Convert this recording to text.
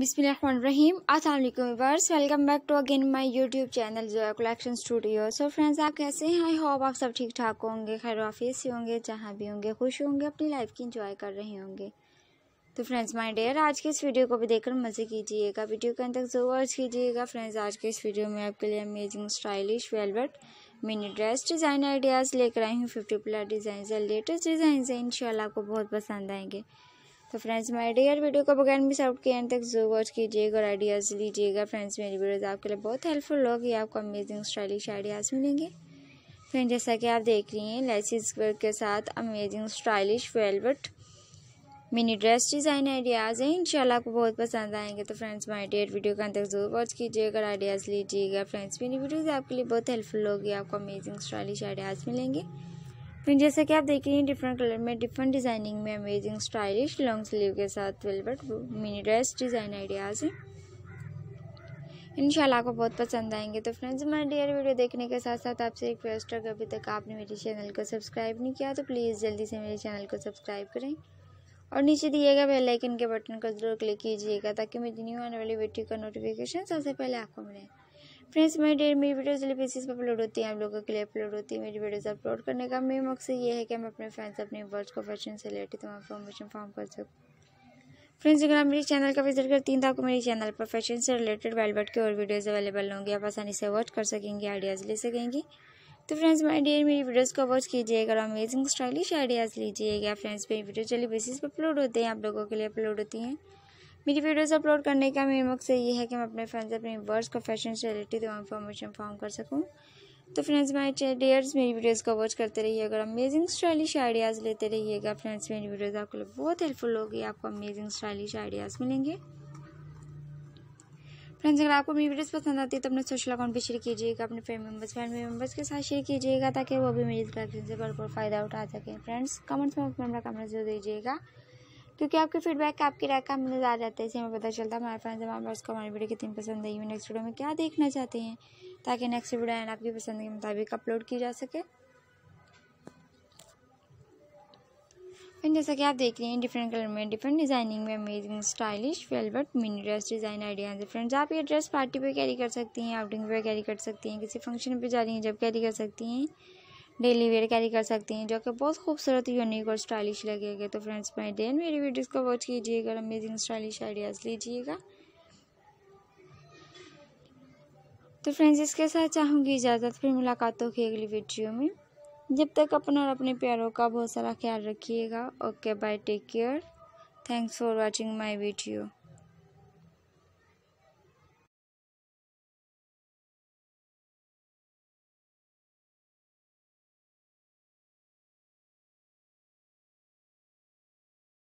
बिसमीम अस्सलाम वर्स welcome back to again my YouTube channel Zoya collection studio so friends आप कैसे हैं आई होप आप सब ठीक ठाक होंगे खैर ऑफिस ही होंगे जहाँ भी होंगे खुश होंगे अपनी लाइफ की इंजॉय कर रहे होंगे तो फ्रेंड्स माय डेयर आज के इस वीडियो को भी देखकर मज़े कीजिएगा वीडियो के अंत तक जरूर कीजिएगा फ्रेंड्स आज के इस वीडियो में आपके लिए amazing stylish velvet mini dress design ideas लेकर आई हूँ fifty plus design latest design है इनशाला आपको बहुत पसंद आएंगे तो फ्रेंड्स माय डियर वीडियो को बगैर मिस आउट के एंड तक जो वॉच कीजिएगा और आइडियाज़ लीजिएगा फ्रेंड्स मेरी वीडियोज़ आपके लिए बहुत हेल्पफुल होगी आपको अमेजिंग स्टाइलिश आइडियाज़ मिलेंगे फ्रेंड जैसा कि आप देख रही हैं लेसिस वर्क के साथ amazing stylish velvet mini dress design ideas हैं इंशाल्लाह आपको बहुत पसंद आएंगे तो फ्रेंड्स माय डियर वीडियो का अंदर तक जरूर वॉच कीजिएगा आइडियाज़ लीजिएगा फ्रेंड्स मेरी वीडियोज़ आपके लिए बहुत हेल्पफुल होगी आपको अमेजिंग स्टाइलिश आइडियाज़ मिलेंगे फिर जैसा कि आप देख रही हैं डिफरेंट कलर में डिफरेंट डिजाइनिंग में अमेजिंग स्टाइलिश लॉन्ग स्लीव के साथ velvet mini dress design ideas हैं इंशाल्लाह आपको बहुत पसंद आएंगे तो फ्रेंड्स मैं डेयर वीडियो देखने के साथ साथ आपसे रिक्वेस्ट है अभी तक आपने मेरे चैनल को सब्सक्राइब नहीं किया तो प्लीज़ जल्दी से मेरे चैनल को सब्सक्राइब करें और नीचे दिएगा गए बेल आइकन के बटन को जरूर क्लिक कीजिएगा ताकि मेरी न्यू आने वाली वीडियो का नोटिफिकेशन सबसे पहले आपको मिले फ्रेंड्स मेरी डेली मेरी वीडियो डेली बेसिस पर अपलोड होती हैं आप लोगों के लिए अपलोड होती है मेरी वीडियोस अपलोड करने का मेरे मकसद ये है कि मैं अपने फ्रेंड्स अपने वर्ड्स को फैशन से रिलेटेड तमाम इन्फॉर्मेशन फॉर्म कर सकूँ फ्रेंड्स अगर आप मेरे चैनल का विजिट करती हैं तो आपको मेरे चैनल पर फैशन से रिलेटेड वेलबेट के और वीडियोज़ अवेलेबल होंगे आप आसानी से वॉच कर सकेंगे आइडियाज़ ले सकेंगी तो फ्रेंड्स माई डेयर मेरी वीडियोज़ को वॉच कीजिएगा और अमेजिंग स्टाइलिश आइडियाज़ लीजिएगा फ्रेंड्स मेरी वीडियो डेली बेसिस पर अपलोड होते हैं आप लोगों के लिए अपलोड होती हैं मेरी वीडियोस अपलोड करने का मेरे मकसद ये है कि मैं अपने फ्रेंड्स अपने वर्ड्स को फैशन से रिलेटेड इन्फॉर्मेशन फॉर्म कर सकूँ तो फ्रेंड्स माय डेयर्स मेरी वीडियोस को वॉच करते रहिएगा और अमेजिंग स्टाइलिश आइडियाज़ लेते रहिएगा फ्रेंड्स मेरी वीडियोस आपके लिए बहुत हेल्पफुल होगी आपको अमेजिंग स्टाइलिश आइडियाज़ मिलेंगे फ्रेंड्स अगर आपको मेरी वीडियोस पसंद आती है तो अपने सोशल अकाउंट पर शेयर कीजिएगा अपने फैमिली मेंबर्स फैमिली मेंबर्स के साथ शेयर कीजिएगा ताकि वो भी मेरी इंस्ट्रक्शन से भरपूर फ़ायदा उठा सकें फ्रेंड्स कमेंट्स में अपना कमेंट जरूर दीजिएगा क्योंकि आपके फीडबैक आपकी राय का हमें नज़र आ जाता है इसे हमें पता चलता है हमारे फ्रेंड्स हमारे पास को हमारी वीडियो कितनी पसंद आई नेक्स्ट वीडियो में क्या देखना चाहते हैं ताकि नेक्स्ट वीडियो एंड आपकी पसंद के मुताबिक अपलोड की जा सके फिर जैसा कि आप देख रहे हैं डिफरेंट कलर में डिफरेंट डिजाइनिंग में amazing stylish velvet mini dress design idea है फ्रेंड्स आप ये ड्रेस पार्टी पे कैरी कर सकती हैं आउटिंग पे कैरी कर सकती हैं किसी फंक्शन पे जा रही हैं जब कैरी कर सकती हैं डेली वेयर कैरी कर सकती हैं जो कि बहुत खूबसूरत यूनिक और स्टाइलिश लगेगा तो फ्रेंड्स माई डेन मेरी वीडियोस को वॉच कीजिएगा अमेजिंग स्टाइलिश आइडियाज़ लीजिएगा तो फ्रेंड्स इसके साथ चाहूँगी इजाज़त फिर मुलाकात होगी अगली वीडियो में जब तक अपना और अपने प्यारों का बहुत सारा ख्याल रखिएगा okay bye take care thanks for watching my video